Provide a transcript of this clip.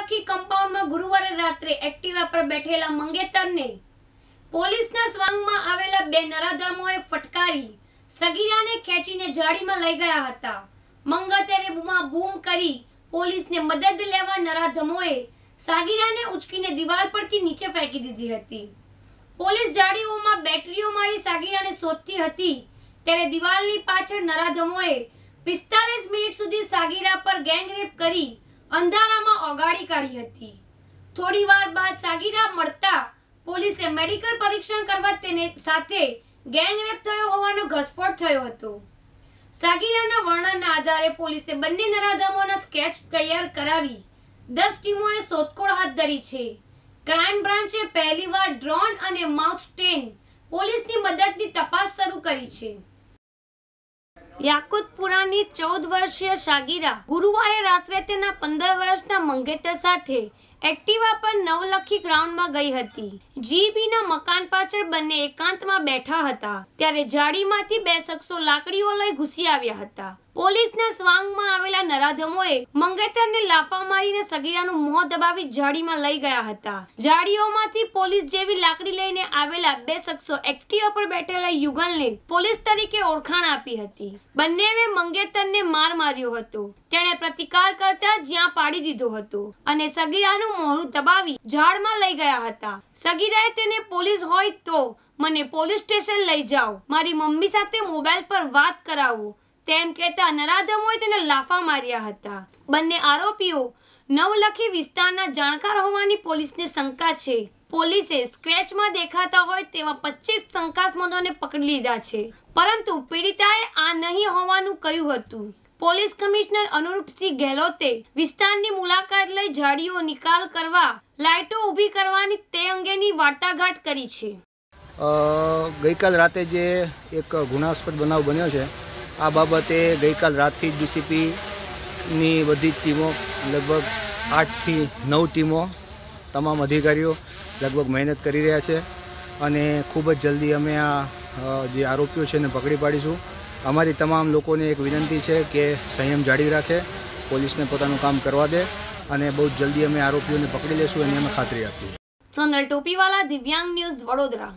સખી કમ્પાઉન્ડમાં ગુરુવારે રાત્રે એક્ટિવા પર બેઠેલા મંગેતરને પોલીસના સ્વાંગમાં આવેલા બે નરાધમોએ ફટકારી સગીરાને ખેંચીને જાળીમાં લઈ ગયા હતા મંગતેરે બૂમાં બૂમ કરી પોલીસને મદદ લેવા નરાધમોએ સાગીરાને ઉચકીને દિવાલ પરથી નીચે ફેંકી દીધી હતી પોલીસ જાળીઓમાં બેટરીઓ મારી સાગીરાને શોધતી હતી ત્યારે દિવાલની પાછળ નરાધમોએ પિસ્તાલીસ મિનિટ સુધી સાગીરા પર ગેંગરેપ કરી અંધારામાં ઓગાળી કાઢી હતી થોડી વાર બાદ સાગીરા મળતા પોલીસે મેડિકલ પરીક્ષણ કરવા તેને સાથે ગેંગરેપ થયો હોવાનો ઘસફોટ થયો હતો સાગીરાના વર્ણનના આધારે પોલીસે બંને નરાધમોના સ્કેચ તૈયાર કરાવી દસ ટીમોએ શોધખોળ હાથ ધરી છે ક્રાઇમ બ્રાન્ચે પહેલીવાર ડ્રોન અને માઉસ સ્ટેન પોલીસની મદદની તપાસ શરૂ કરી છે याकुत पुरानी चौद वर्षीय सागिरा रात्री तेना ना पंधर वर्षेत साथे। એક્ટિવા પર નવલખી ગ્રાઉન્ડમાં ગઈ હતી જીબીના મકાન પાછળ બંને એકાંતમાં બેઠા હતા ત્યારે જાળીમાંથી બે શખ્સો લાકડીઓ લઈ ઘૂસી આવ્યા હતા પોલીસના સ્વાંગમાં આવેલા નરાધમોએ મંગેતરને લાફા મારીને સગીરાનું મોં દબાવી જાળીમાં લઈ ગયા હતા જાળીઓમાંથી પોલીસ જેવી લાકડી લઈને આવેલા બે શખ્સો એક્ટિવા પર બેઠેલા યુગલને પોલીસ તરીકે ઓળખાણ આપી હતી બંનેએ મંગેતરને માર માર્યો હતો તેણે પ્રતિકાર કરતા જ્યાં પાડી દીધો હતો અને સગીરાનું મોઢું દબાવી ઝાડમાં લઈ ગયા હતા સગીરાએ તેને પોલીસ હોય તો મને પોલીસ સ્ટેશન લઈ જાઓ મારી મમ્મી સાથે મોબાઈલ પર વાત કરાવો તેમ કહેતા નરાધમોએ તેને લાફા માર્યા હતા બંને આરોપીઓ નવલખી વિસ્તારના જાણકાર હોવાની પોલીસને શંકા છે પોલીસે સ્ક્રેચમાં દેખાતા હોય તેવા પચીસ શંકાસ્પદોને પકડી લીધા છે પરંતુ પીડિતાએ આ નહીં હોવાનું કહ્યું હતું પોલીસ કમિશનર અનુરૂપસિંહ ગેહલોતે વિસ્તારની મુલાકાત લઈ ઝાડીઓ નિકાલ કરવા લાઇટો ઊભી કરવાની તે અંગેની વાર્તાઘાટ કરી છે ગઈકાલ રાતે જે એક ગુનાસ્પદ બનાવ બન્યો છે આ બાબતે ગઈકાલ રાતથી જ ડીસીપીની બધી જ ટીમો લગભગ આઠથી નવ ટીમો તમામ અધિકારીઓ લગભગ મહેનત કરી રહ્યા છે અને ખૂબ જ જલ્દી અમે આ જે આરોપીઓ છે એને પકડી પાડીશું અમારી તમામ લોકોને એક વિનંતી છે કે સંયમ જાળવી રાખે પોલીસને પોતાનું કામ કરવા દે અને બહુ જલ્દી અમે આરોપીઓને પકડી લેશું એની અમે ખાતરી આપીએ સોનલ ટોપીવાલા દિવ્યાંગ ન્યૂઝ વડોદરા